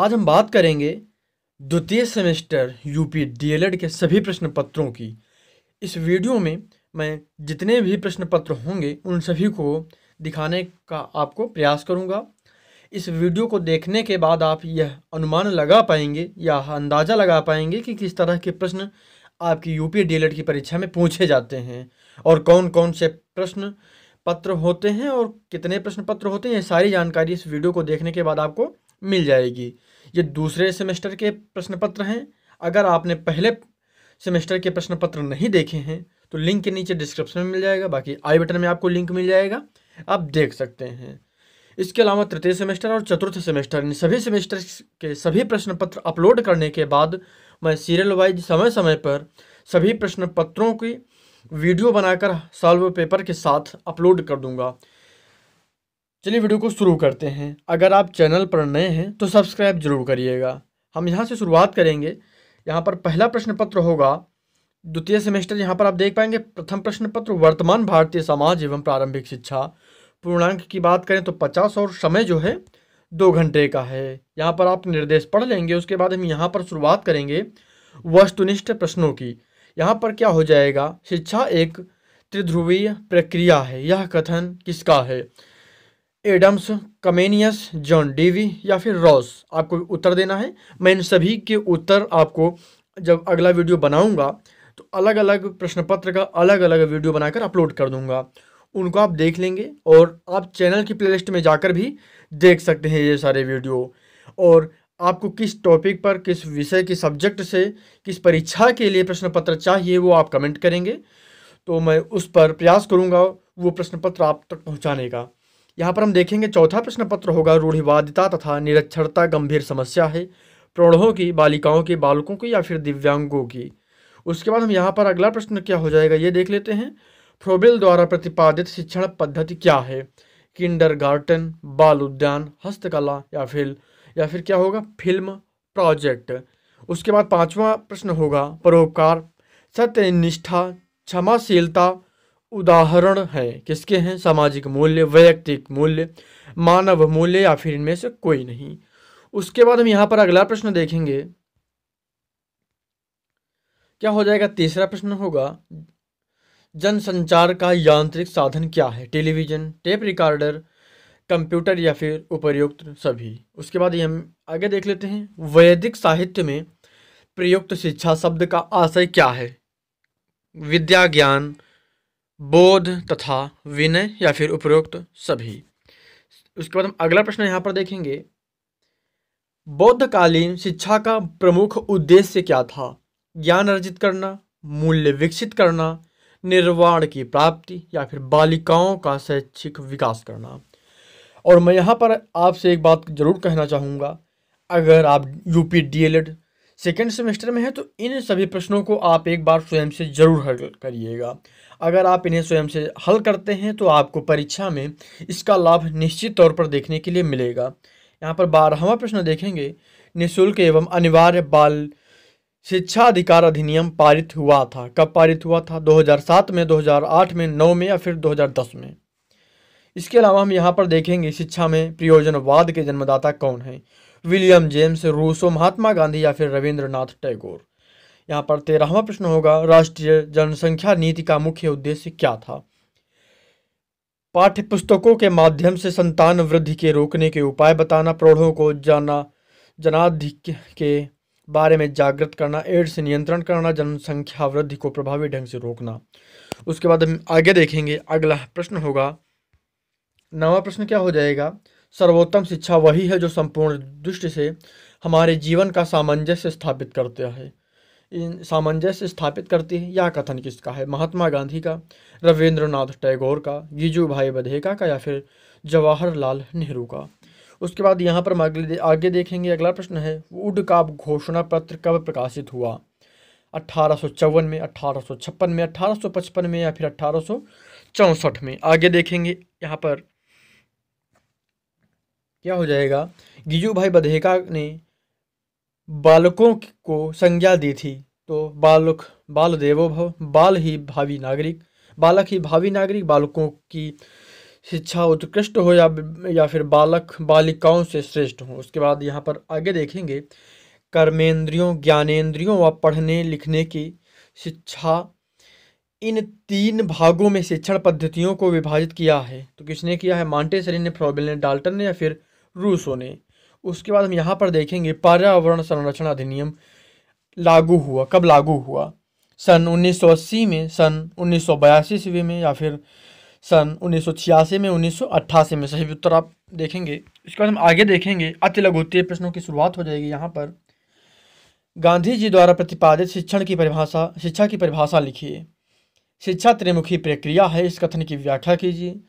आज हम बात करेंगे द्वितीय सेमेस्टर यूपी डीएलएड के सभी प्रश्न पत्रों की इस वीडियो में मैं जितने भी प्रश्न पत्र होंगे उन सभी को दिखाने का आपको प्रयास करूंगा इस वीडियो को देखने के बाद आप यह अनुमान लगा पाएंगे या अंदाज़ा लगा पाएंगे कि किस तरह के प्रश्न आपकी यूपी डीएलएड की परीक्षा में पूछे जाते हैं और कौन कौन से प्रश्न पत्र होते हैं और कितने प्रश्न पत्र होते हैं ये सारी जानकारी इस वीडियो को देखने के बाद आपको मिल जाएगी ये दूसरे सेमेस्टर के प्रश्न पत्र हैं अगर आपने पहले सेमेस्टर के प्रश्न पत्र नहीं देखे हैं तो लिंक के नीचे डिस्क्रिप्शन में मिल जाएगा बाकी आई बटन में आपको लिंक मिल जाएगा आप देख सकते हैं इसके अलावा तृतीय सेमेस्टर और चतुर्थ सेमेस्टर इन सभी सेमेस्टर के सभी प्रश्न पत्र अपलोड करने के बाद मैं सीरियल वाइज समय समय पर सभी प्रश्न पत्रों की वीडियो बनाकर सॉल्व पेपर के साथ अपलोड कर दूंगा चलिए वीडियो को शुरू करते हैं अगर आप चैनल पर नए हैं तो सब्सक्राइब जरूर करिएगा हम यहाँ से शुरुआत करेंगे यहाँ पर पहला प्रश्न पत्र होगा द्वितीय सेमेस्टर यहाँ पर आप देख पाएंगे प्रथम प्रश्न पत्र वर्तमान भारतीय समाज एवं प्रारंभिक शिक्षा पूर्णांक की बात करें तो पचास और समय जो है दो घंटे का है यहाँ पर आप निर्देश पढ़ लेंगे उसके बाद हम यहाँ पर शुरुआत करेंगे वस्तुनिष्ठ प्रश्नों की यहाँ पर क्या हो जाएगा शिक्षा एक त्रिध्रुवीय प्रक्रिया है यह कथन किसका है एडम्स कमेनियस जॉन डीवी या फिर रॉस आपको उत्तर देना है मैं इन सभी के उत्तर आपको जब अगला वीडियो बनाऊंगा तो अलग अलग प्रश्न पत्र का अलग अलग वीडियो बनाकर अपलोड कर दूंगा उनको आप देख लेंगे और आप चैनल की प्लेलिस्ट में जाकर भी देख सकते हैं ये सारे वीडियो और आपको किस टॉपिक पर किस विषय के सब्जेक्ट से किस परीक्षा के लिए प्रश्न पत्र चाहिए वो आप कमेंट करेंगे तो मैं उस पर प्रयास करूँगा वो प्रश्न पत्र आप तक पहुँचाने का यहाँ पर हम देखेंगे चौथा प्रश्न पत्र होगा रूढ़िवादिता तथा निरक्षरता गंभीर समस्या है प्रौढ़ों की बालिकाओं के बालकों की या फिर दिव्यांगों की उसके बाद हम यहाँ पर अगला प्रश्न क्या हो जाएगा ये देख लेते हैं फ्रोबिल द्वारा प्रतिपादित शिक्षण पद्धति क्या है किंडर गार्टन बाल उद्यान हस्तकला या फिर या फिर क्या होगा फिल्म प्रोजेक्ट उसके बाद पांचवा प्रश्न होगा परोपकार सत्य निष्ठा क्षमाशीलता उदाहरण है किसके हैं सामाजिक मूल्य वैयक्तिक मूल्य मानव मूल्य या फिर इनमें से कोई नहीं उसके बाद हम यहाँ पर अगला प्रश्न देखेंगे क्या हो जाएगा तीसरा प्रश्न होगा जनसंचार का यांत्रिक साधन क्या है टेलीविज़न टेप रिकॉर्डर कंप्यूटर या फिर उपयुक्त सभी उसके बाद ये हम आगे देख लेते हैं वैदिक साहित्य में प्रयुक्त शिक्षा शब्द का आशय क्या है विद्या ज्ञान बोध तथा विनय या फिर उपरोक्त सभी उसके बाद हम अगला प्रश्न यहाँ पर देखेंगे बौद्धकालीन शिक्षा का प्रमुख उद्देश्य क्या था ज्ञान अर्जित करना मूल्य विकसित करना निर्वाण की प्राप्ति या फिर बालिकाओं का शैक्षिक विकास करना और मैं यहाँ पर आपसे एक बात जरूर कहना चाहूँगा अगर आप UP D El Ed second semester में हैं तो इन सभी प्रश्नों को आप एक बार स्वयं से ज़रूर हल करिएगा अगर आप इन्हें स्वयं से हल करते हैं तो आपको परीक्षा में इसका लाभ निश्चित तौर पर देखने के लिए मिलेगा यहाँ पर बारहवा प्रश्न देखेंगे निःशुल्क एवं अनिवार्य बाल शिक्षा अधिकार अधिनियम पारित हुआ था कब पारित हुआ था 2007 में 2008 में 9 में या फिर 2010 में इसके अलावा हम यहाँ पर देखेंगे शिक्षा में प्रयोजनवाद के जन्मदाता कौन हैं William James Rousseau Mahatma Gandhi या फिर रविंद्रनाथ टैगोर यहाँ पर तेरहवा प्रश्न होगा राष्ट्रीय जनसंख्या नीति का मुख्य उद्देश्य क्या था पाठ्य पुस्तकों के माध्यम से संतान वृद्धि के रोकने के उपाय बताना प्रौढ़ों को जाना जनाधिक के बारे में जागृत करना एड्स नियंत्रण करना जनसंख्या वृद्धि को प्रभावी ढंग से रोकना उसके बाद हम आगे देखेंगे अगला प्रश्न होगा नवा प्रश्न क्या हो जाएगा सर्वोत्तम शिक्षा वही है जो संपूर्ण दृष्टि से हमारे जीवन का सामंजस्य स्थापित करता है सामंजस्य स्थापित करती है यह कथन किसका है महात्मा गांधी का रविंद्रनाथ टैगोर का गिजू भाई बधेका का या फिर जवाहरलाल नेहरू का उसके बाद यहाँ पर हम अगले आगे देखेंगे अगला प्रश्न है उड का घोषणा पत्र कब प्रकाशित हुआ अट्ठारह में अट्ठारह में अट्ठारह में या फिर अट्ठारह में आगे देखेंगे यहाँ पर क्या हो जाएगा गिजू भाई बधेका ने बालकों को संज्ञा दी थी तो बालक बाल देवो भव बाल ही भावी नागरिक बालक ही भावी नागरिक बालकों की शिक्षा उत्कृष्ट हो या या फिर बालक बालिकाओं से श्रेष्ठ हो उसके बाद यहाँ पर आगे देखेंगे कर्मेंद्रियों ज्ञानेंद्रियों व पढ़ने लिखने की शिक्षा इन तीन भागों में शिक्षण पद्धतियों को विभाजित किया है तो किसने किया है मांटेसरी ने फ्रॉबिल ने डाल्टन ने या फिर रूसो ने उसके बाद हम यहाँ पर देखेंगे पर्यावरण संरक्षण अधिनियम लागू हुआ कब लागू हुआ सन 1980 में सन 1982 ईस्वी में या फिर सन उन्नीस में उन्नीस में सही उत्तर आप देखेंगे इसके बाद हम आगे देखेंगे अति लघुत्तीय प्रश्नों की शुरुआत हो जाएगी यहाँ पर गांधी जी द्वारा प्रतिपादित शिक्षण की परिभाषा शिक्षा की परिभाषा लिखिए शिक्षा त्रिमुखी प्रक्रिया है इस कथन की व्याख्या कीजिए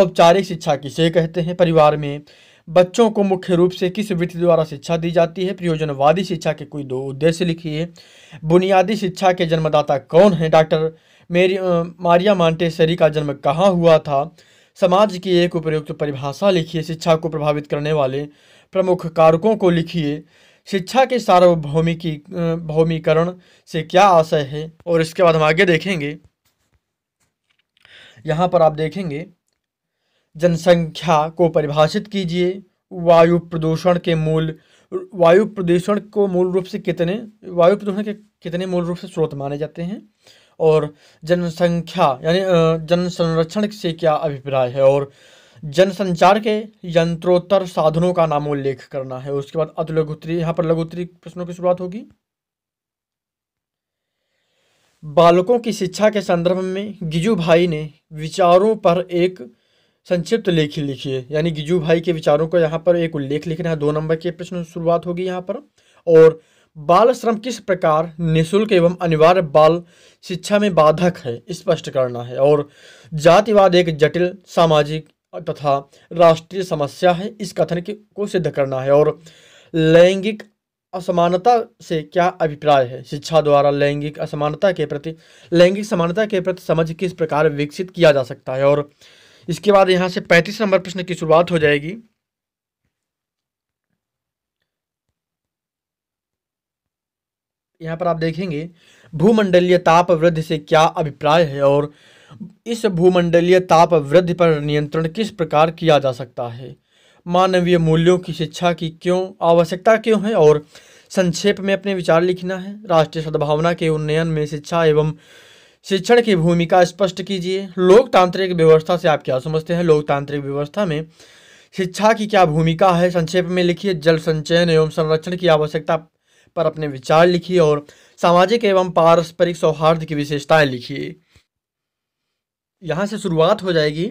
औपचारिक शिक्षा किसे कहते हैं परिवार में बच्चों को मुख्य रूप से किस वृत्ति द्वारा शिक्षा दी जाती है प्रयोजनवादी शिक्षा के कोई दो उद्देश्य लिखिए बुनियादी शिक्षा के जन्मदाता कौन है डॉक्टर मेरी मारिया मांटेसरी का जन्म कहाँ हुआ था समाज की एक उपयुक्त परिभाषा लिखिए शिक्षा को प्रभावित करने वाले प्रमुख कारकों को लिखिए शिक्षा के सार्वभौमिकी भौमिकरण से क्या आशय है और इसके बाद हम आगे देखेंगे यहाँ पर आप देखेंगे जनसंख्या को परिभाषित कीजिए वायु प्रदूषण के मूल वायु प्रदूषण को मूल रूप से कितने वायु प्रदूषण के कितने मूल रूप से स्रोत माने जाते हैं और जनसंख्या यानी जन संरक्षण से क्या अभिप्राय है और जनसंचार के यंत्रोत्तर साधनों का नामोल्लेख करना है उसके बाद अत लघुत्री यहाँ पर लघुत्री प्रश्नों की शुरुआत होगी बालकों की शिक्षा के संदर्भ में गिजू भाई ने विचारों पर एक संक्षिप्त लेखी लिखिए यानी गिजू भाई के विचारों का यहाँ पर एक उल्लेख लिखना है दो नंबर के प्रश्न शुरुआत होगी यहाँ पर और बाल श्रम किस प्रकार निःशुल्क एवं अनिवार्य बाल शिक्षा में बाधक है स्पष्ट करना है और जातिवाद एक जटिल सामाजिक तथा राष्ट्रीय समस्या है इस कथन को सिद्ध करना है और लैंगिक असमानता से क्या अभिप्राय है शिक्षा द्वारा लैंगिक असमानता के प्रति लैंगिक समानता के प्रति समझ किस प्रकार विकसित किया जा सकता है और इसके बाद यहाँ से पैंतीस नंबर प्रश्न की शुरुआत हो जाएगी यहां पर आप देखेंगे भूमंडलीय ताप वृद्धि से क्या अभिप्राय है और इस भूमंडलीय ताप वृद्धि पर नियंत्रण किस प्रकार किया जा सकता है मानवीय मूल्यों की शिक्षा की क्यों आवश्यकता क्यों है और संक्षेप में अपने विचार लिखना है राष्ट्रीय सद्भावना के उन्नयन में शिक्षा एवं शिक्षण की भूमिका स्पष्ट कीजिए लोकतांत्रिक व्यवस्था से आप क्या समझते हैं लोकतांत्रिक व्यवस्था में शिक्षा की क्या भूमिका है संक्षेप में लिखिए जल संचयन एवं संरक्षण की आवश्यकता पर अपने विचार लिखिए और सामाजिक एवं पारस्परिक सौहार्द की विशेषताएं लिखिए यहाँ से शुरुआत हो जाएगी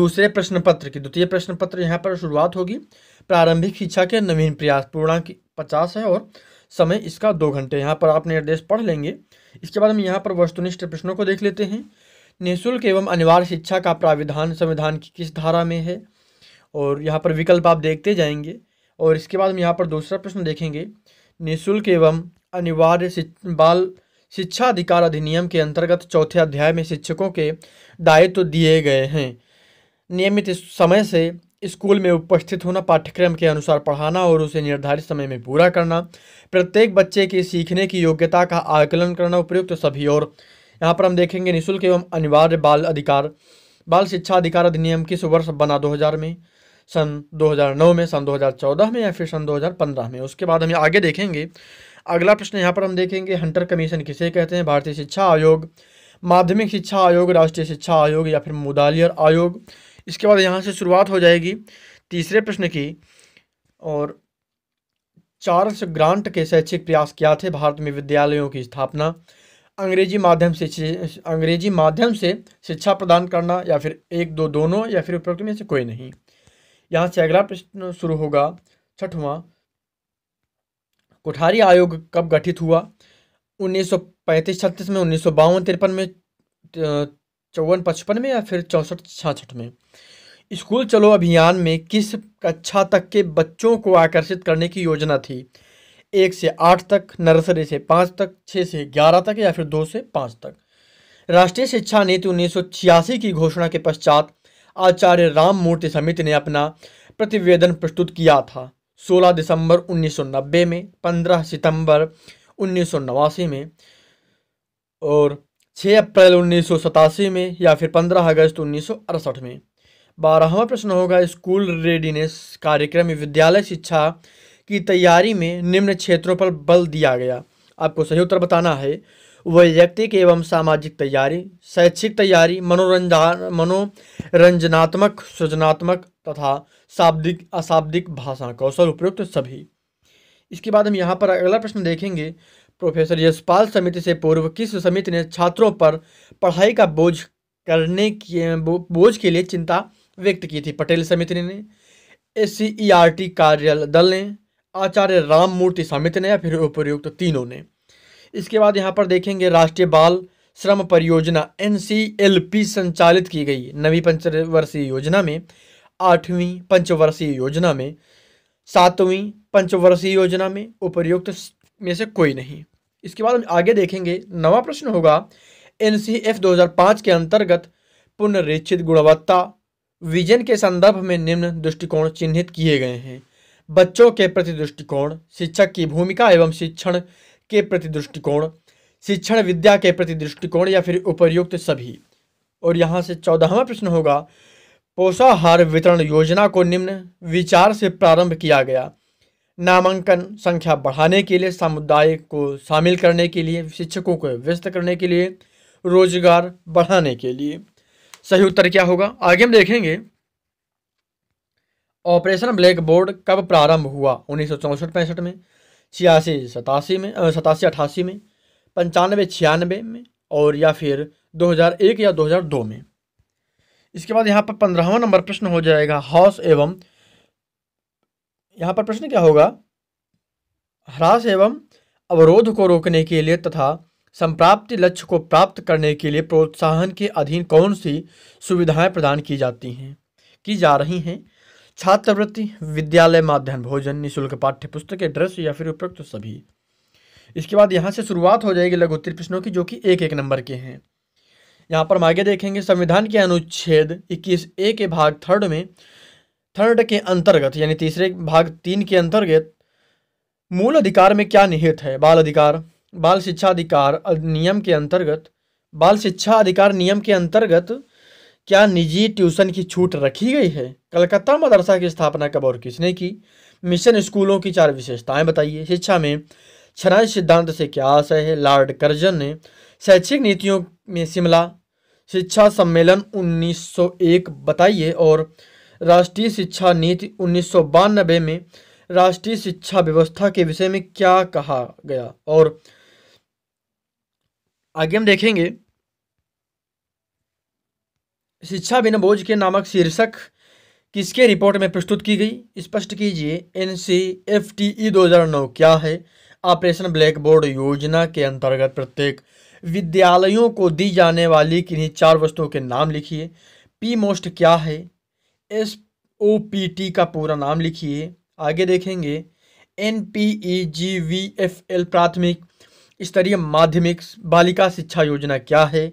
दूसरे प्रश्न पत्र की द्वितीय प्रश्न पत्र यहाँ पर शुरुआत होगी प्रारंभिक शिक्षा के नवीन प्रयास पूर्णांक पचास है और समय इसका दो घंटे यहाँ पर आप निर्देश पढ़ लेंगे इसके बाद हम यहाँ पर वस्तुनिष्ठ प्रश्नों को देख लेते हैं निःशुल्क एवं अनिवार्य शिक्षा का प्राविधान संविधान की किस धारा में है और यहाँ पर विकल्प आप देखते जाएंगे और इसके बाद हम यहाँ पर दूसरा प्रश्न देखेंगे निःशुल्क एवं अनिवार्य बाल शिक्षा अधिकार अधिनियम के अंतर्गत चौथे अध्याय में शिक्षकों के दायित्व तो दिए गए हैं नियमित समय से स्कूल में उपस्थित होना पाठ्यक्रम के अनुसार पढ़ाना और उसे निर्धारित समय में पूरा करना प्रत्येक बच्चे की सीखने की योग्यता का आकलन करना उपयुक्त सभी और यहाँ पर हम देखेंगे निःशुल्क एवं अनिवार्य बाल अधिकार बाल शिक्षा अधिकार अधिनियम किस वर्ष बना 2000 में सन 2009 में सन 2014 में या फिर सन 2015 में उसके बाद हम आगे देखेंगे अगला प्रश्न यहाँ पर हम देखेंगे हंटर कमीशन किसे कहते हैं भारतीय शिक्षा आयोग माध्यमिक शिक्षा आयोग राष्ट्रीय शिक्षा आयोग या फिर मुदालियर आयोग इसके बाद यहाँ से शुरुआत हो जाएगी तीसरे प्रश्न की और चार्ल्स ग्रांट के शैक्षिक प्रयास क्या थे भारत में विद्यालयों की स्थापना अंग्रेजी माध्यम से अंग्रेजी माध्यम से शिक्षा प्रदान करना या फिर एक दो दोनों या फिर उपयुक्त में से कोई नहीं यहाँ से अगला प्रश्न शुरू होगा छठवां कोठारी आयोग कब गठित हुआ 1935-36 में उन्नीस सौ में चौवन पचपन में या फिर चौंसठ छाछठ में स्कूल चलो अभियान में किस कक्षा तक के बच्चों को आकर्षित करने की योजना थी एक से आठ तक नर्सरी से पाँच तक छः से ग्यारह तक या फिर दो से पाँच तक राष्ट्रीय शिक्षा नीति उन्नीस की घोषणा के पश्चात आचार्य राममूर्ति समिति ने अपना प्रतिवेदन प्रस्तुत किया था 16 दिसंबर 1990 में 15 सितंबर उन्नीस में और 6 अप्रैल उन्नीस में या फिर 15 अगस्त उन्नीस में बारहवा प्रश्न होगा स्कूल रेडीनेस कार्यक्रम विद्यालय शिक्षा की तैयारी में निम्न क्षेत्रों पर बल दिया गया आपको सही उत्तर बताना है वैयक्तिक एवं सामाजिक तैयारी शैक्षिक तैयारी मनोरंजन मनोरंजनात्मक सृजनात्मक तथा शाब्दिक अशाब्दिक भाषा कौशल उपयुक्त सभी इसके बाद हम यहाँ पर अगला प्रश्न देखेंगे प्रोफेसर यशपाल समिति से पूर्व किस समिति ने छात्रों पर पढ़ाई का बोझ करने के बोझ के लिए चिंता व्यक्त की थी पटेल समिति ने S C E R T कार्य दल ने आचार्य राममूर्ति समिति ने या फिर उपयुक्त तो तीनों ने इसके बाद यहाँ पर देखेंगे राष्ट्रीय बाल श्रम परियोजना एन संचालित की गई नवी पंचवर्षीय योजना में आठवीं पंचवर्षीय योजना में सातवीं पंचवर्षीय योजना में उपर्युक्त में से कोई नहीं इसके बाद हम आगे देखेंगे नवा प्रश्न होगा एन सी एफ दो हजार पाँच के अंतर्गत पुनरीक्षित गुणवत्ता विजन के संदर्भ में निम्न दृष्टिकोण चिन्हित किए गए हैं बच्चों के प्रति दृष्टिकोण शिक्षक की भूमिका एवं शिक्षण के प्रति दृष्टिकोण शिक्षण विद्या के प्रति दृष्टिकोण या फिर उपयुक्त सभी और यहाँ से चौदहवा प्रश्न होगा पोषाहार वितरण योजना को निम्न विचार से प्रारंभ किया गया नामांकन संख्या बढ़ाने के लिए समुदाय को शामिल करने के लिए शिक्षकों को व्यस्त करने के लिए रोजगार बढ़ाने के लिए सही उत्तर क्या होगा आगे हम देखेंगे ऑपरेशन ब्लैक बोर्ड कब प्रारंभ हुआ उन्नीस सौ पैंसठ में छियासी सतासी में सतासी अठासी में पंचानवे छियानवे में और या फिर 2001 या 2002 में इसके बाद यहाँ पर पंद्रहवा नंबर प्रश्न हो जाएगा हाउस एवं यहाँ पर प्रश्न क्या होगा ह्रास एवं अवरोध को रोकने के लिए तथा संप्राप्ति लक्ष्य को प्राप्त करने के लिए प्रोत्साहन के अधीन कौन सी सुविधाएं प्रदान की जाती हैं की जा रही हैं छात्रवृत्ति विद्यालय माध्यम भोजन निःशुल्क पाठ्य पुस्तकें ड्रेस या फिर उपयुक्त सभी इसके बाद यहाँ से शुरुआत हो जाएगी लघु लघुत्तर प्रश्नों की जो कि एक एक नंबर के हैं यहाँ पर हम आगे देखेंगे संविधान के अनुच्छेद इक्कीस ए के भाग थर्ड में थर्ड के अंतर्गत यानी तीसरे भाग तीन के अंतर्गत मूल अधिकार में क्या निहित है बाल अधिकार बाल शिक्षा अधिकार नियम के अंतर्गत बाल शिक्षा अधिकार नियम के अंतर्गत क्या निजी ट्यूशन की छूट रखी गई है कलकत्ता मदरसा की स्थापना कब और किसने की मिशन स्कूलों की चार विशेषताएं बताइए शिक्षा में छराय सिद्धांत से क्या आशय है लॉर्ड कर्जन ने शैक्षिक नीतियों में शिमला शिक्षा सम्मेलन 1901 बताइए और राष्ट्रीय शिक्षा नीति उन्नीस में राष्ट्रीय शिक्षा व्यवस्था के विषय में क्या कहा गया और आगे हम देखेंगे शिक्षा बिना बोझ के नामक शीर्षक किसके रिपोर्ट में प्रस्तुत की गई स्पष्ट कीजिए N C F T E दो हज़ार नौ क्या है ऑपरेशन ब्लैक बोर्ड योजना के अंतर्गत प्रत्येक विद्यालयों को दी जाने वाली किन्हीं चार वस्तुओं के नाम लिखिए पी मोस्ट क्या है एस ओ पी टी का पूरा नाम लिखिए आगे देखेंगे N P E G V F L प्राथमिक स्तरीय माध्यमिक बालिका शिक्षा योजना क्या है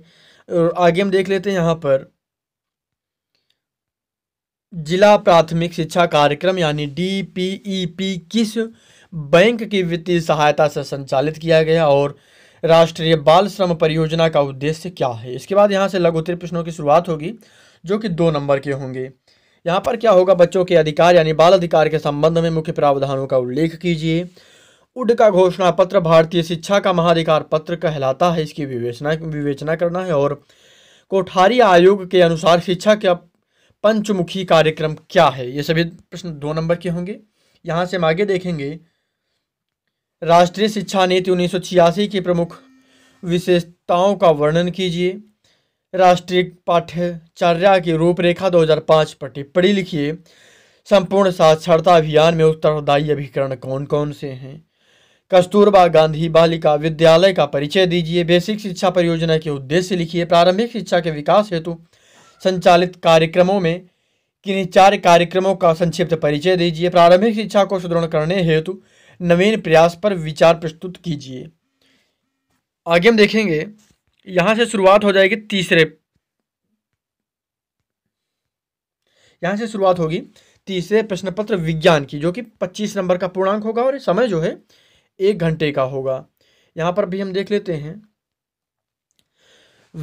और आगे हम देख लेते हैं यहाँ पर जिला प्राथमिक शिक्षा कार्यक्रम यानी डी पी ई पी किस बैंक की वित्तीय सहायता से संचालित किया गया और राष्ट्रीय बाल श्रम परियोजना का उद्देश्य क्या है इसके बाद यहाँ से लघुत्तर प्रश्नों की शुरुआत होगी जो कि दो नंबर के होंगे यहाँ पर क्या होगा बच्चों के अधिकार यानी बाल अधिकार के संबंध में मुख्य प्रावधानों का उल्लेख कीजिए उड का घोषणा पत्र भारतीय शिक्षा का महाधिकार पत्र कहलाता है इसकी विवेचना विवेचना करना है और कोठारी आयोग के अनुसार शिक्षा का पंचमुखी कार्यक्रम क्या है ये सभी प्रश्न दो नंबर के होंगे यहाँ से हम आगे देखेंगे राष्ट्रीय शिक्षा नीति उन्नीस की प्रमुख विशेषताओं का वर्णन कीजिए राष्ट्रीय पाठ्यचर्या की रूपरेखा 2005 पर टिप्पणी लिखिए संपूर्ण साक्षरता अभियान में उत्तरदायी अभिकरण कौन कौन से हैं कस्तूरबा गांधी बालिका विद्यालय का परिचय दीजिए बेसिक शिक्षा परियोजना के उद्देश्य लिखिए प्रारंभिक शिक्षा के विकास हेतु संचालित कार्यक्रमों में किन्हीं चार कार्यक्रमों का संक्षिप्त परिचय दीजिए प्रारंभिक शिक्षा को सुदृढ़ करने हेतु नवीन प्रयास पर विचार प्रस्तुत कीजिए आगे हम देखेंगे यहां से शुरुआत हो जाएगी तीसरे यहां से शुरुआत होगी तीसरे प्रश्न पत्र विज्ञान की जो कि पच्चीस नंबर का पूर्णांक होगा और समय जो है एक घंटे का होगा यहां पर भी हम देख लेते हैं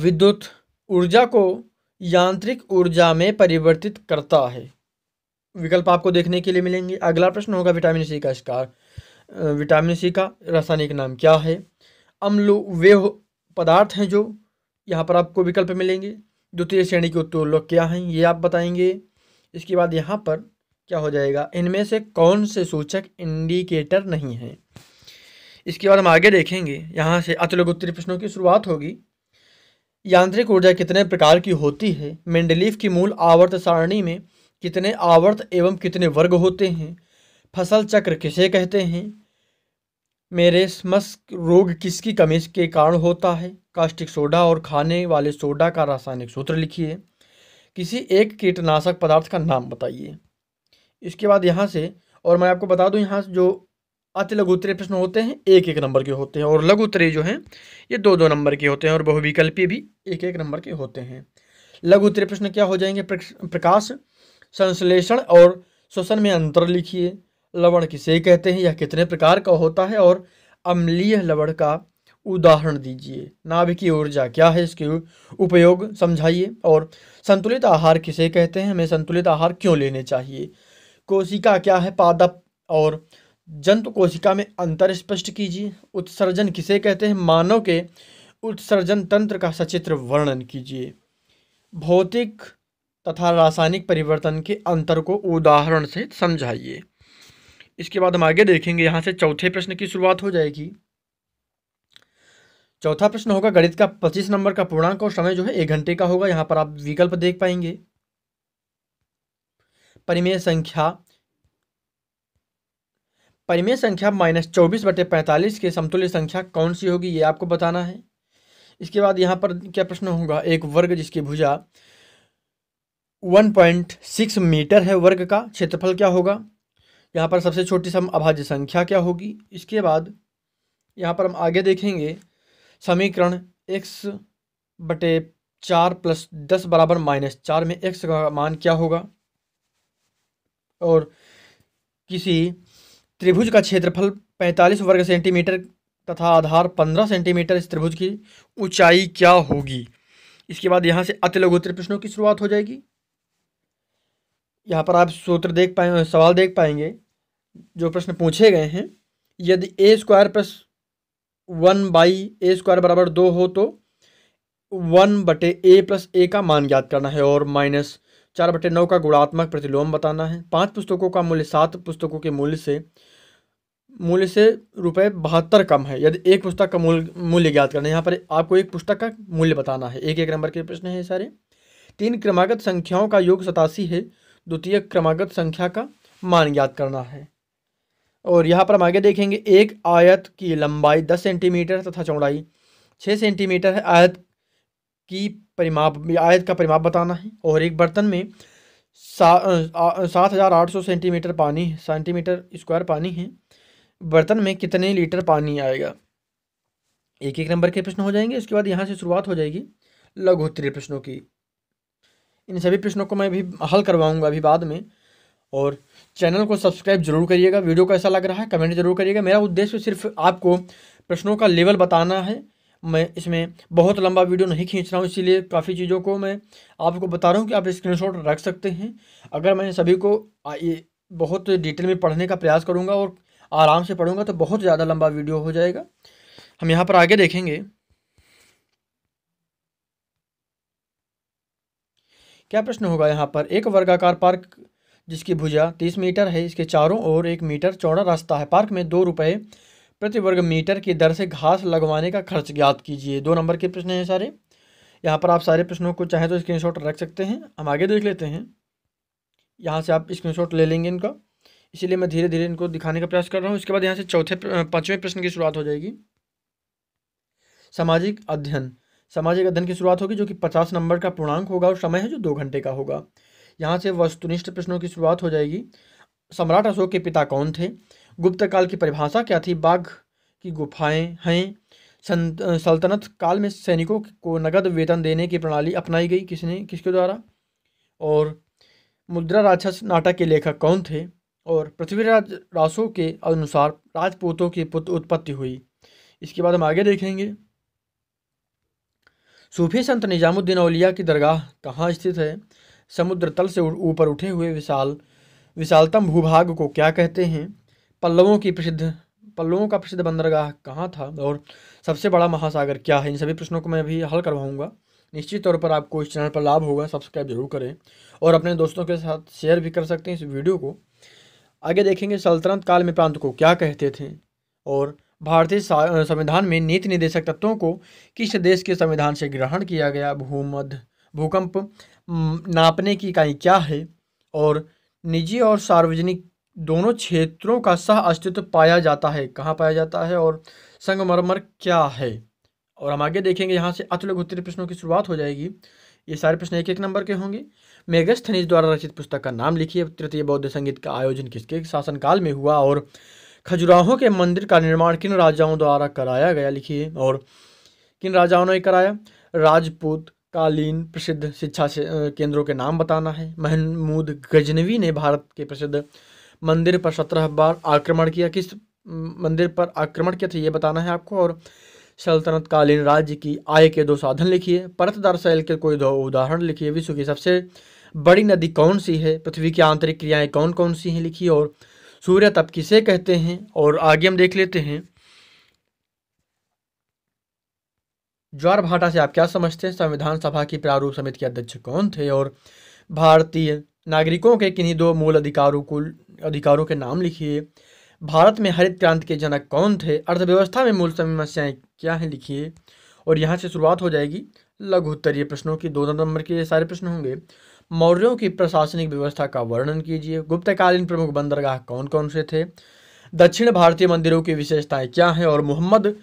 विद्युत ऊर्जा को यांत्रिक ऊर्जा में परिवर्तित करता है विकल्प आपको देखने के लिए मिलेंगे अगला प्रश्न होगा विटामिन सी का शिकार विटामिन सी का रासायनिक नाम क्या है अम्ल वे पदार्थ हैं जो यहाँ पर आपको विकल्प मिलेंगे द्वितीय श्रेणी के उत्तोलक क्या हैं ये आप बताएंगे इसके बाद यहाँ पर क्या हो जाएगा इनमें से कौन से सूचक इंडिकेटर नहीं हैं इसके बाद हम आगे देखेंगे यहाँ से अतलोगोत्तरी प्रश्नों की शुरुआत होगी यांत्रिक ऊर्जा कितने प्रकार की होती है मेंडलीफ की मूल आवर्त सारणी में कितने आवर्त एवं कितने वर्ग होते हैं फसल चक्र किसे कहते हैं मेरेस्मस रोग किसकी कमी के कारण होता है कास्टिक सोडा और खाने वाले सोडा का रासायनिक सूत्र लिखिए किसी एक कीटनाशक पदार्थ का नाम बताइए इसके बाद यहाँ से और मैं आपको बता दूँ यहाँ जो अति लघु उत्तरीय प्रश्न होते हैं एक एक नंबर के होते हैं और लघु उत्तरीय जो हैं ये दो दो नंबर के होते हैं और बहुविकल्पीय भी एक एक नंबर के होते हैं लघु उत्तरीय प्रश्न क्या हो जाएंगे प्रकाश संश्लेषण और श्वसन में अंतर लिखिए लवण किसे कहते हैं यह कितने प्रकार का होता है और अम्लीय लवण का उदाहरण दीजिए नाभिकीय ऊर्जा क्या है इसके उपयोग समझाइए और संतुलित आहार किसे कहते हैं हमें संतुलित आहार क्यों लेने चाहिए कोशिका क्या है पादप और जंतु कोशिका में अंतर स्पष्ट कीजिए उत्सर्जन किसे कहते हैं मानव के उत्सर्जन तंत्र का सचित्र वर्णन कीजिए भौतिक तथा रासायनिक परिवर्तन के अंतर को उदाहरण से समझाइए इसके बाद हम आगे देखेंगे यहाँ से चौथे प्रश्न की शुरुआत हो जाएगी चौथा प्रश्न होगा गणित का पच्चीस नंबर का पूर्णांक और समय जो है एक घंटे का होगा यहाँ पर आप विकल्प देख पाएंगे परिमेय संख्या परिमेय संख्या माइनस चौबीस बटे पैंतालीस के समतुल्य संख्या कौन सी होगी ये आपको बताना है इसके बाद यहाँ पर क्या प्रश्न होगा एक वर्ग जिसकी भुजा 1.6 मीटर है वर्ग का क्षेत्रफल क्या होगा यहाँ पर सबसे छोटी सम अभाज्य संख्या क्या होगी इसके बाद यहाँ पर हम आगे देखेंगे समीकरण एक्स बटे चार प्लस दस बराबर माइनस चार में एक्स का मान क्या होगा और किसी त्रिभुज का क्षेत्रफल पैंतालीस वर्ग सेंटीमीटर तथा आधार पंद्रह सेंटीमीटर इस त्रिभुज की ऊंचाई क्या होगी इसके बाद यहाँ से अति लघुत्तर प्रश्नों की शुरुआत हो जाएगी यहाँ पर आप सूत्र देख पाए सवाल देख पाएंगे जो प्रश्न पूछे गए हैं यदि a square plus one by a square बराबर दो हो तो वन बटे ए प्लस ए का मान ज्ञात करना है और माइनस चार बटे नौ का गुणात्मक प्रतिलोम बताना है पांच पुस्तकों का मूल्य सात पुस्तकों के मूल्य से मूल्य से रुपये बहत्तर कम है यदि एक पुस्तक का मूल्य मूल्य ज्ञात करना है यहाँ पर आपको एक पुस्तक का मूल्य बताना है एक एक नंबर के प्रश्न है सारे तीन क्रमागत संख्याओं का योग सतासी है द्वितीय क्रमागत संख्या का मान ज्ञात करना है और यहाँ पर हम आगे देखेंगे एक आयत की लंबाई दस सेंटीमीटर तथा चौड़ाई छः सेंटीमीटर है आयत की परिमाप आयत का परिमाप बताना है और एक बर्तन में सात हज़ार आठ सौ सेंटीमीटर पानी सेंटीमीटर स्क्वायर पानी है बर्तन में कितने लीटर पानी आएगा एक एक नंबर के प्रश्न हो जाएंगे इसके बाद यहाँ से शुरुआत हो जाएगी लघु उत्तरीय प्रश्नों की इन सभी प्रश्नों को मैं भी हल करवाऊँगा अभी बाद में और चैनल को सब्सक्राइब जरूर करिएगा वीडियो कैसा लग रहा है कमेंट जरूर करिएगा मेरा उद्देश्य सिर्फ आपको प्रश्नों का लेवल बताना है मैं इसमें बहुत लंबा वीडियो नहीं खींच रहा हूँ इसीलिए काफ़ी चीज़ों को मैं आपको बता रहा हूँ कि आप स्क्रीनशॉट रख सकते हैं अगर मैं सभी को ये बहुत डिटेल में पढ़ने का प्रयास करूँगा और आराम से पढ़ूँगा तो बहुत ज़्यादा लंबा वीडियो हो जाएगा हम यहाँ पर आगे देखेंगे क्या प्रश्न होगा यहाँ पर एक वर्गाकार पार्क जिसकी भुजा तीस मीटर है इसके चारों ओर एक मीटर चौड़ा रास्ता है पार्क में दो रुपये प्रति वर्ग मीटर की दर से घास लगवाने का खर्च ज्ञात कीजिए दो नंबर के प्रश्न हैं सारे यहाँ पर आप सारे प्रश्नों को चाहे तो स्क्रीनशॉट रख सकते हैं हम आगे देख लेते हैं यहाँ से आप स्क्रीन ले लेंगे इनका इसीलिए मैं धीरे धीरे इनको दिखाने का प्रयास कर रहा हूँ इसके बाद यहाँ से चौथे पाँचवें प्रश्न की शुरुआत हो जाएगी सामाजिक अध्ययन सामाजिक अध्ययन की शुरुआत होगी जो कि पचास नंबर का पूर्णांक होगा और समय है जो दो घंटे का होगा यहाँ से वस्तुनिष्ठ प्रश्नों की शुरुआत हो जाएगी सम्राट अशोक के पिता कौन थे गुप्त काल की परिभाषा क्या थी बाघ की गुफाएं हैं सल्तनत काल में सैनिकों को नगद वेतन देने की प्रणाली अपनाई गई किसने किसके द्वारा और मुद्रा राक्षस नाटक के लेखक कौन थे और पृथ्वीराज रासो के अनुसार राजपूतों की पुत्र उत्पत्ति हुई इसके बाद हम आगे देखेंगे सूफी संत निजामुद्दीन अलिया की दरगाह कहाँ स्थित है समुद्र तल से ऊपर उठे हुए विशाल विशालतम भूभाग को क्या कहते हैं पल्लवों की प्रसिद्ध पल्लवों का प्रसिद्ध बंदरगाह कहाँ था और सबसे बड़ा महासागर क्या है इन सभी प्रश्नों को मैं अभी हल करवाऊँगा निश्चित तौर पर आपको इस चैनल पर लाभ होगा सब्सक्राइब जरूर करें और अपने दोस्तों के साथ शेयर भी कर सकते हैं इस वीडियो को आगे देखेंगे सल्तनत काल में प्रांत को क्या कहते थे और भारतीय संविधान में नीति निदेशक तत्वों को किस देश के संविधान से ग्रहण किया गया भूमध्य भूकंप नापने की इकाई क्या है और निजी और सार्वजनिक दोनों क्षेत्रों का सह अस्तित्व पाया जाता है कहाँ पाया जाता है और संगमरमर क्या है और हम आगे देखेंगे यहाँ से अतुल प्रश्नों की शुरुआत हो जाएगी ये सारे प्रश्न एक एक नंबर के होंगे मेघस्थनिज द्वारा रचित पुस्तक का नाम लिखिए तृतीय बौद्ध संगीत का आयोजन किसके शासनकाल में हुआ और खजुराहों के मंदिर का निर्माण किन राजाओं द्वारा कराया गया लिखिए और किन राजाओं ने कराया राजपूत कालीन प्रसिद्ध शिक्षा केंद्रों के नाम बताना है महमूद गजनवी ने भारत के प्रसिद्ध मंदिर पर सत्रह बार आक्रमण किया किस मंदिर पर आक्रमण किया था ये बताना है आपको और सल्तनत कालीन राज्य की आय के दो साधन लिखिए परतदार शैल के कोई दो उदाहरण लिखिए विश्व की सबसे बड़ी नदी कौन सी है पृथ्वी की आंतरिक क्रियाएं कौन कौन सी हैं लिखिए और सूर्य तप किसे कहते हैं और आगे हम देख लेते हैं ज्वार भाटा से आप क्या समझते हैं संविधान सभा की प्रारूप समिति के अध्यक्ष कौन थे और भारतीय नागरिकों के किन्हीं दो मूल अधिकारों को अधिकारों के नाम लिखिए भारत में हरित क्रांति के जनक कौन थे अर्थव्यवस्था में मूल समस्याएं क्या हैं लिखिए और यहाँ से शुरुआत हो जाएगी लघु उत्तरीय प्रश्नों की दो नंबर के ये सारे प्रश्न होंगे मौर्यों की प्रशासनिक व्यवस्था का वर्णन कीजिए गुप्तकालीन प्रमुख बंदरगाह कौन कौन से थे दक्षिण भारतीय मंदिरों की विशेषताएं क्या हैं और मोहम्मद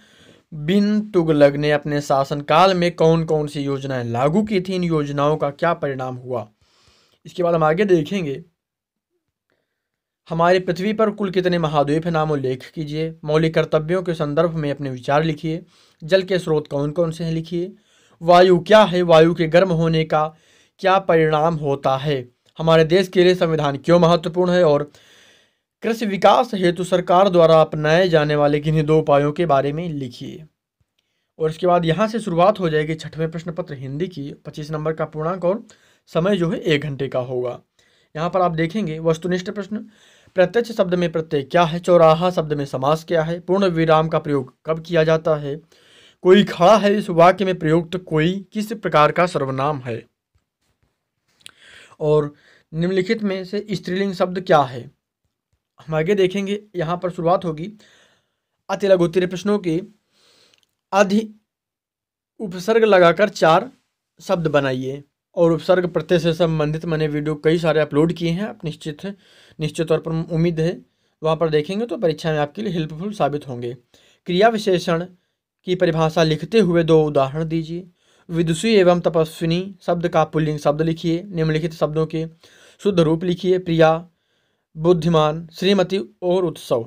बिन तुगलक ने अपने शासनकाल में कौन कौन सी योजनाएं लागू की थी इन योजनाओं का क्या परिणाम हुआ इसके बाद हम आगे देखेंगे हमारे पृथ्वी पर कुल कितने महाद्वीप हैं नाम उल्लेख कीजिए मौलिक कर्तव्यों के संदर्भ में अपने विचार लिखिए जल के स्रोत कौन कौन से हैं लिखिए वायु क्या है वायु के गर्म होने का क्या परिणाम होता है हमारे देश के लिए संविधान क्यों महत्वपूर्ण है और कृषि विकास हेतु सरकार द्वारा अपनाए जाने वाले किन्हीं दो उपायों के बारे में लिखिए और इसके बाद यहाँ से शुरुआत हो जाएगी छठवें प्रश्न पत्र हिंदी की पच्चीस नंबर का पूर्णांक और समय जो है एक घंटे का होगा यहाँ पर आप देखेंगे वस्तुनिष्ठ प्रश्न प्रत्यक्ष शब्द में प्रत्यय क्या है चौराहा शब्द में समास क्या है पूर्ण विराम का प्रयोग कब किया जाता है कोई खड़ा है इस वाक्य में प्रयुक्त कोई किस प्रकार का सर्वनाम है और निम्नलिखित में से स्त्रीलिंग शब्द क्या है हम आगे देखेंगे यहाँ पर शुरुआत होगी अति लघुत्तरीय प्रश्नों की अधि उपसर्ग लगाकर चार शब्द बनाइए और उपसर्ग प्रत्यय से संबंधित मैंने वीडियो कई सारे अपलोड किए हैं आप निश्चित निश्चित तौर पर उम्मीद है वहाँ पर देखेंगे तो परीक्षा में आपके लिए हेल्पफुल साबित होंगे क्रिया विशेषण की परिभाषा लिखते हुए दो उदाहरण दीजिए विदुषी एवं तपस्विनी शब्द का पुल्लिंग शब्द लिखिए निम्नलिखित शब्दों के शुद्ध रूप लिखिए प्रिया बुद्धिमान श्रीमती और उत्सव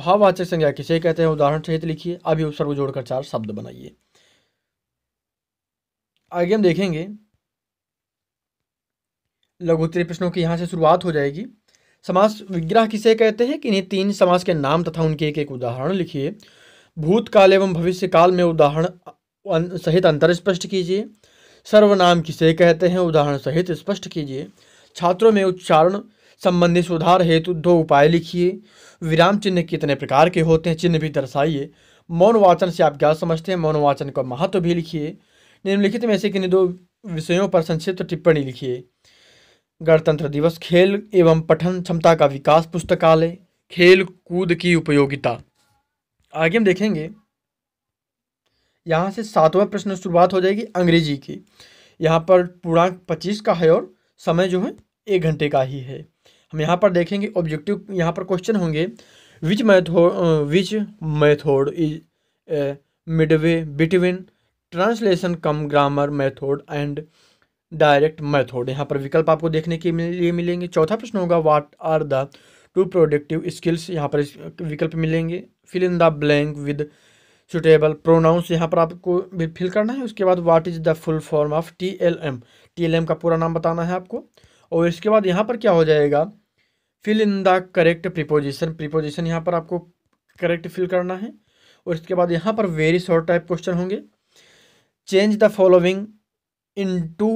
भाववाचक संज्ञा किसे कहते हैं उदाहरण सहित लिखिए अभी उपसर्ग जोड़कर चार शब्द बनाइए आगे हम देखेंगे लघुत्तरी प्रश्नों की यहाँ से शुरुआत हो जाएगी समास विग्रह किसे कहते हैं कि इन्हें तीन समास के नाम तथा उनके एक एक उदाहरण लिखिए भूतकाल एवं भविष्य काल में उदाहरण सहित अंतर स्पष्ट कीजिए सर्वनाम किसे कहते हैं उदाहरण सहित स्पष्ट कीजिए छात्रों में उच्चारण संबंधित सुधार हेतु दो उपाय लिखिए विराम चिन्ह कितने प्रकार के होते हैं चिन्ह भी दर्शाइए मौन वाचन से आप क्या समझते हैं मौन वाचन का महत्व भी लिखिए निम्नलिखित में से किन दो विषयों पर संक्षिप्त टिप्पणी लिखिए गणतंत्र दिवस खेल एवं पठन क्षमता का विकास पुस्तकालय खेल कूद की उपयोगिता आगे हम देखेंगे यहाँ से सातवां प्रश्न शुरुआत हो जाएगी अंग्रेजी की यहाँ पर पूर्णांक पच्चीस का है और समय जो है एक घंटे का ही है हम यहाँ पर देखेंगे ऑब्जेक्टिव यहाँ पर क्वेश्चन होंगे which method which method is midway between translation cum grammar method and direct method यहाँ पर विकल्प आपको देखने के लिए मिलेंगे चौथा प्रश्न होगा what are the two productive skills यहाँ पर विकल्प मिलेंगे fill in the blank with suitable pronouns यहाँ पर आपको भी फिल करना है उसके बाद what is the full form of T L M T L M का पूरा नाम बताना है आपको और इसके बाद यहाँ पर क्या हो जाएगा fill in the correct preposition preposition यहाँ पर आपको करेक्ट फिल करना है और इसके बाद यहाँ पर वेरी शॉर्ट टाइप क्वेश्चन होंगे चेंज द फॉलोविंग इन टू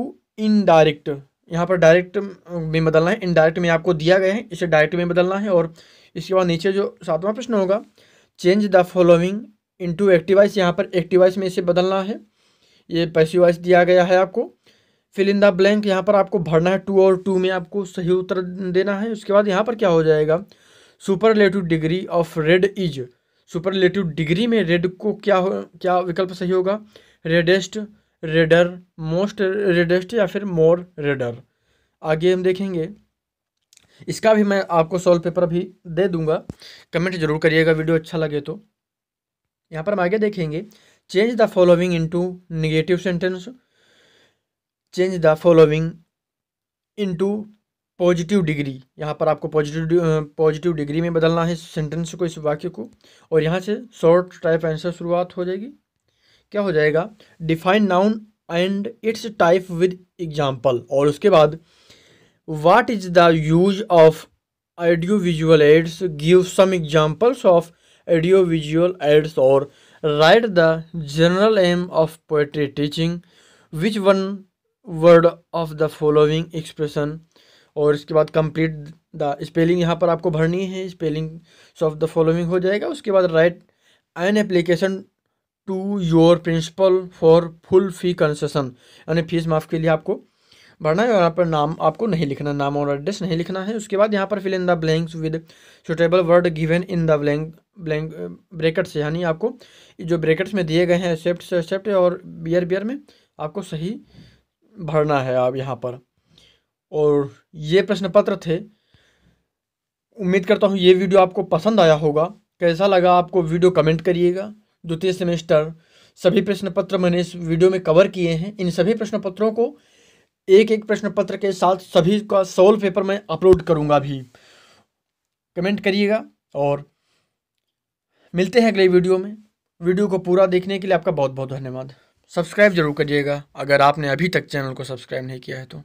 इनडायरेक्ट यहाँ पर डायरेक्ट में बदलना है इनडायरेक्ट में आपको दिया गया है इसे डायरेक्ट में बदलना है और इसके बाद नीचे जो सातवां प्रश्न होगा चेंज द फॉलोविंग इन टू एक्टिवाइस यहाँ पर एक्टिवाइस में इसे बदलना है ये पैसिवाइस दिया गया है आपको फिल इन द ब्लैंक यहाँ पर आपको भरना है टू और टू में आपको सही उत्तर देना है उसके बाद यहाँ पर क्या हो जाएगा superlative degree of red is superlative degree में रेड को क्या हो क्या विकल्प सही होगा रेडेस्ट रेडर मोस्ट रेडेस्ट या फिर मोर रेडर आगे हम देखेंगे इसका भी मैं आपको सॉल्व पेपर भी दे दूंगा कमेंट जरूर करिएगा वीडियो अच्छा लगे तो यहाँ पर हम आगे देखेंगे change the following into negative sentence change the following into positive degree यहाँ पर आपको पॉजिटिव पॉजिटिव डिग्री में बदलना है सेंटेंस को इस वाक्य को और यहाँ से शॉर्ट टाइप आंसर शुरुआत हो जाएगी क्या हो जाएगा define noun and its type with example और उसके बाद what is the use of audio visual aids give some examples of audio visual aids और write the general aim of poetry teaching which one word of the following expression और इसके बाद complete the spelling यहाँ पर आपको भरनी है spelling of the following हो जाएगा उसके बाद write an application to your principal for full fee concession यानी फीस माफ़ के लिए आपको भरना है और यहाँ पर नाम आपको नहीं लिखना नाम और एड्रेस नहीं लिखना है उसके बाद यहाँ पर fill in the blanks with suitable word given in the blank blank brackets यानी आपको जो ब्रेकेट्स में दिए गए हैं एक्सेप्ट से एक्सेप्ट और बियर बियर में आपको सही भरना है आप यहाँ पर और ये प्रश्न पत्र थे उम्मीद करता हूँ ये वीडियो आपको पसंद आया होगा कैसा लगा आपको वीडियो कमेंट करिएगा द्वितीय सेमेस्टर सभी प्रश्न पत्र मैंने इस वीडियो में कवर किए हैं इन सभी प्रश्न पत्रों को एक एक प्रश्न पत्र के साथ सभी का सोल पेपर मैं अपलोड करूँगा भी कमेंट करिएगा और मिलते हैं अगले वीडियो में वीडियो को पूरा देखने के लिए आपका बहुत बहुत धन्यवाद सब्सक्राइब जरूर करिएगा अगर आपने अभी तक चैनल को सब्सक्राइब नहीं किया है तो